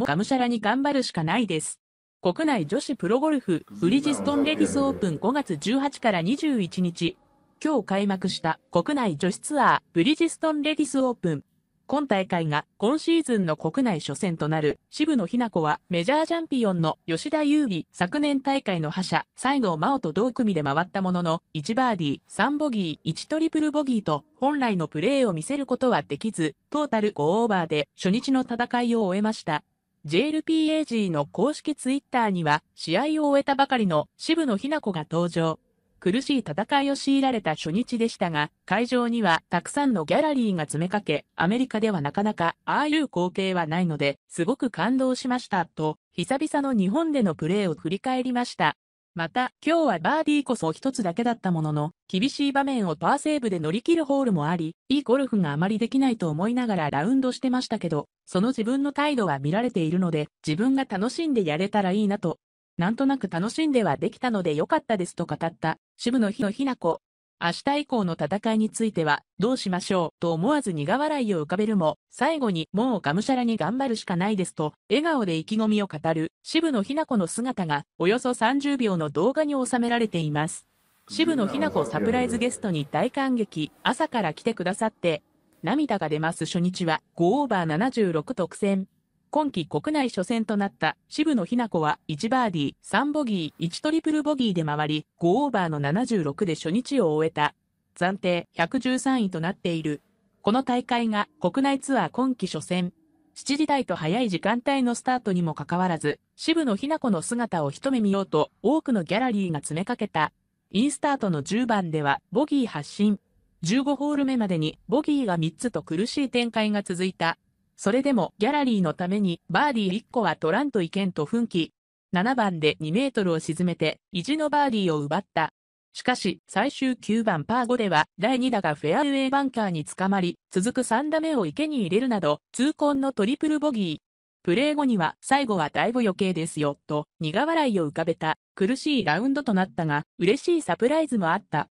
もがむしゃらに頑張るしかないです。国内女子プロゴルフ、ブリヂストンレディスオープン5月18から21日。今日開幕した国内女子ツアー、ブリヂストンレディスオープン。今大会が今シーズンの国内初戦となる渋野日向子はメジャーチャンピオンの吉田優利昨年大会の覇者西郷真央と同組で回ったものの1バーディー3ボギー1トリプルボギーと本来のプレーを見せることはできずトータル5オーバーで初日の戦いを終えました。JLPAG の公式ツイッターには試合を終えたばかりの渋野日な子が登場。苦しい戦いを強いられた初日でしたが、会場にはたくさんのギャラリーが詰めかけ、アメリカではなかなかああいう光景はないので、すごく感動しましたと、久々の日本でのプレーを振り返りました。また、今日はバーディーこそ一つだけだったものの、厳しい場面をパーセーブで乗り切るホールもあり、いいゴルフがあまりできないと思いながらラウンドしてましたけど、その自分の態度は見られているので、自分が楽しんでやれたらいいなと。なんとなく楽しんではできたので良かったですと語った、渋野日の日な子。明日以降の戦いについては、どうしましょう、と思わず苦笑いを浮かべるも、最後に、もうがむしゃらに頑張るしかないですと、笑顔で意気込みを語る、渋野日向子の姿が、およそ30秒の動画に収められています。渋野日向子サプライズゲストに大感激、朝から来てくださって、涙が出ます初日は、5オーバー76特選。今季国内初戦となった渋野日向子は1バーディー、3ボギー、1トリプルボギーで回り、5オーバーの76で初日を終えた。暫定113位となっている。この大会が国内ツアー今季初戦。7時台と早い時間帯のスタートにもかかわらず、渋野日向子の姿を一目見ようと多くのギャラリーが詰めかけた。インスタートの10番ではボギー発進。15ホール目までにボギーが3つと苦しい展開が続いた。それでもギャラリーのためにバーディー1個は取らんといけんと奮起。7番で2メートルを沈めて意地のバーディーを奪った。しかし最終9番パー5では第2打がフェアウェイバンカーにつかまり、続く3打目を池に入れるなど、痛恨のトリプルボギー。プレー後には最後はだいぶ余計ですよ、と苦笑いを浮かべた苦しいラウンドとなったが嬉しいサプライズもあった。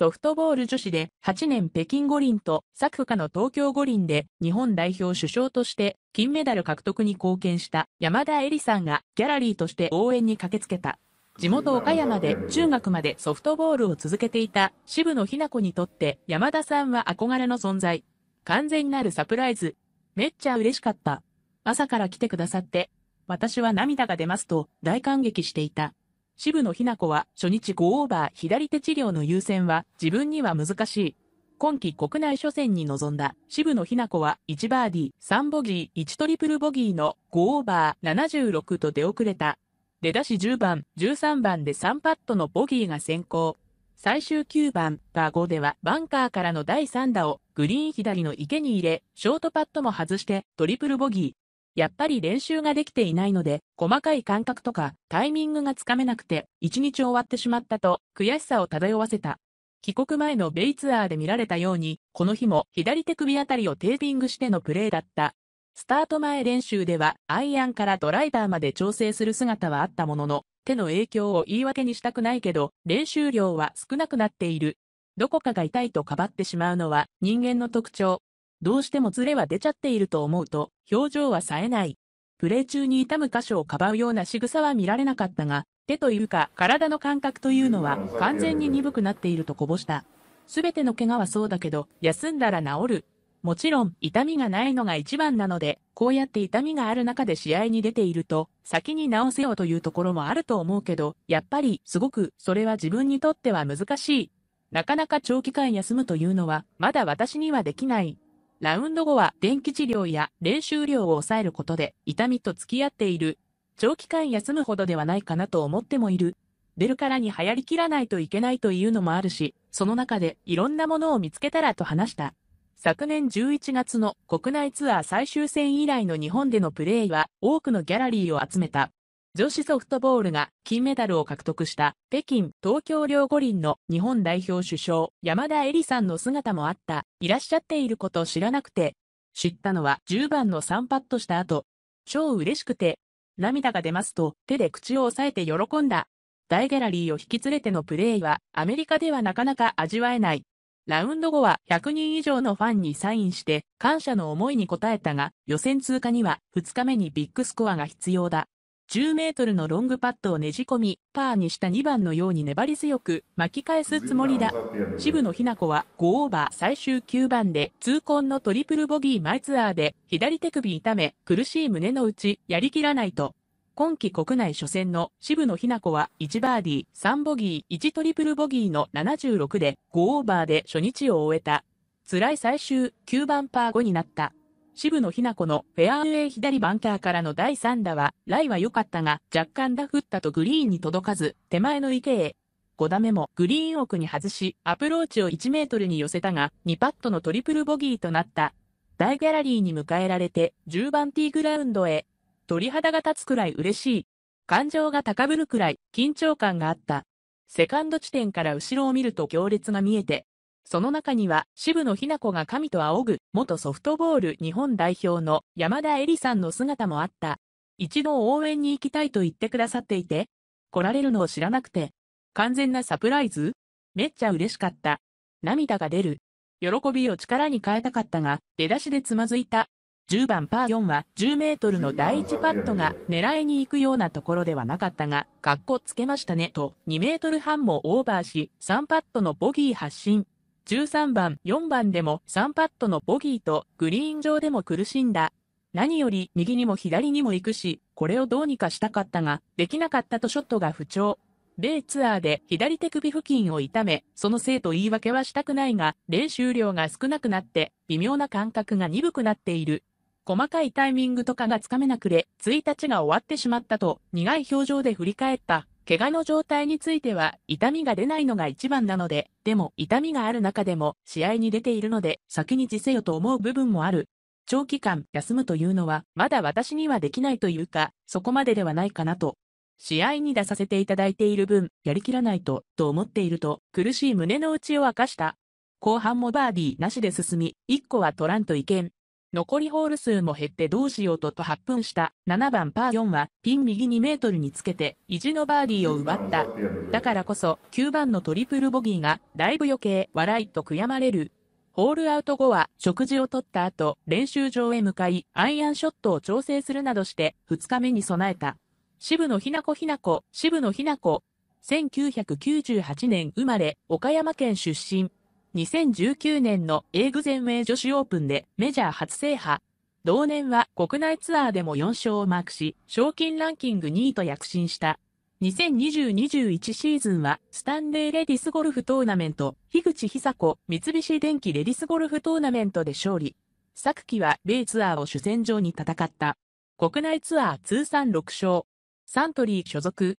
ソフトボール女子で8年北京五輪と作家の東京五輪で日本代表首相として金メダル獲得に貢献した山田恵里さんがギャラリーとして応援に駆けつけた。地元岡山で中学までソフトボールを続けていた渋野日な子にとって山田さんは憧れの存在。完全なるサプライズ。めっちゃ嬉しかった。朝から来てくださって、私は涙が出ますと大感激していた。渋野日向子は初日5オーバー左手治療の優先は自分には難しい。今季国内初戦に臨んだ渋野日向子は1バーディー、3ボギー、1トリプルボギーの5オーバー76と出遅れた。出だし10番、13番で3パットのボギーが先行。最終9番、パー5ではバンカーからの第3打をグリーン左の池に入れ、ショートパットも外してトリプルボギー。やっぱり練習ができていないので、細かい感覚とかタイミングがつかめなくて、一日終わってしまったと悔しさを漂わせた。帰国前のベイツアーで見られたように、この日も左手首あたりをテーピングしてのプレーだった。スタート前練習ではアイアンからドライバーまで調整する姿はあったものの、手の影響を言い訳にしたくないけど、練習量は少なくなっている。どこかが痛いとかばってしまうのは人間の特徴。どうしてもズレは出ちゃっていると思うと、表情は冴えない。プレイ中に痛む箇所をかばうような仕草は見られなかったが、手というか体の感覚というのは完全に鈍くなっているとこぼした。すべての怪我はそうだけど、休んだら治る。もちろん、痛みがないのが一番なので、こうやって痛みがある中で試合に出ていると、先に治せよというところもあると思うけど、やっぱり、すごく、それは自分にとっては難しい。なかなか長期間休むというのは、まだ私にはできない。ラウンド後は電気治療や練習量を抑えることで痛みと付き合っている。長期間休むほどではないかなと思ってもいる。出るからに流行りきらないといけないというのもあるし、その中でいろんなものを見つけたらと話した。昨年11月の国内ツアー最終戦以来の日本でのプレーは多くのギャラリーを集めた。女子ソフトボールが金メダルを獲得した北京、東京両五輪の日本代表首相山田恵里さんの姿もあった。いらっしゃっていることを知らなくて。知ったのは10番の3パットした後。超嬉しくて。涙が出ますと手で口を押さえて喜んだ。大ギャラリーを引き連れてのプレーはアメリカではなかなか味わえない。ラウンド後は100人以上のファンにサインして感謝の思いに応えたが予選通過には2日目にビッグスコアが必要だ。10メートルのロングパットをねじ込み、パーにした2番のように粘り強く巻き返すつもりだ。渋野日向子は5オーバー最終9番で痛恨のトリプルボギーマイツアーで左手首痛め苦しい胸の内やりきらないと。今季国内初戦の渋野日向子は1バーディー、3ボギー、1トリプルボギーの76で5オーバーで初日を終えた。辛い最終9番パー5になった。渋野日向子のフェアウェイ左バンカーからの第3打は、ライは良かったが、若干ダフったとグリーンに届かず、手前の池へ。5打目もグリーン奥に外し、アプローチを1メートルに寄せたが、2パットのトリプルボギーとなった。大ギャラリーに迎えられて、10番ティーグラウンドへ。鳥肌が立つくらい嬉しい。感情が高ぶるくらい、緊張感があった。セカンド地点から後ろを見ると行列が見えて、その中には、渋野日向子が神と仰ぐ、元ソフトボール日本代表の山田恵里さんの姿もあった。一度応援に行きたいと言ってくださっていて、来られるのを知らなくて、完全なサプライズめっちゃ嬉しかった。涙が出る。喜びを力に変えたかったが、出だしでつまずいた。10番パー4は10メートルの第1パットが狙いに行くようなところではなかったが、かっこつけましたねと2メートル半もオーバーし、3パットのボギー発進。13番、4番でも3パットのボギーとグリーン上でも苦しんだ。何より右にも左にも行くし、これをどうにかしたかったが、できなかったとショットが不調。米ツアーで左手首付近を痛め、そのせいと言い訳はしたくないが、練習量が少なくなって、微妙な感覚が鈍くなっている。細かいタイミングとかがつかめなくれ、1日が終わってしまったと、苦い表情で振り返った。怪我の状態については、痛みが出ないのが一番なので、でも痛みがある中でも試合に出ているので、先に辞せよと思う部分もある。長期間休むというのは、まだ私にはできないというか、そこまでではないかなと。試合に出させていただいている分、やりきらないと、と思っていると、苦しい胸の内を明かした。後半もバーディーなしで進み、1個は取らんといけん。残りホール数も減ってどうしようとと発奮した7番パー4はピン右2メートルにつけて意地のバーディーを奪った。だからこそ9番のトリプルボギーがだいぶ余計笑いと悔やまれる。ホールアウト後は食事を取った後練習場へ向かいアイアンショットを調整するなどして2日目に備えた。渋野日向子日向子、渋野日向子。1998年生まれ、岡山県出身。2019年のエーグゼンウェイ女子オープンでメジャー初制覇。同年は国内ツアーでも4勝をマークし、賞金ランキング2位と躍進した。2020-21シーズンは、スタンレーレディスゴルフトーナメント、樋口久子、三菱電機レディスゴルフトーナメントで勝利。昨季は米ツアーを主戦場に戦った。国内ツアー通算6勝。サントリー所属、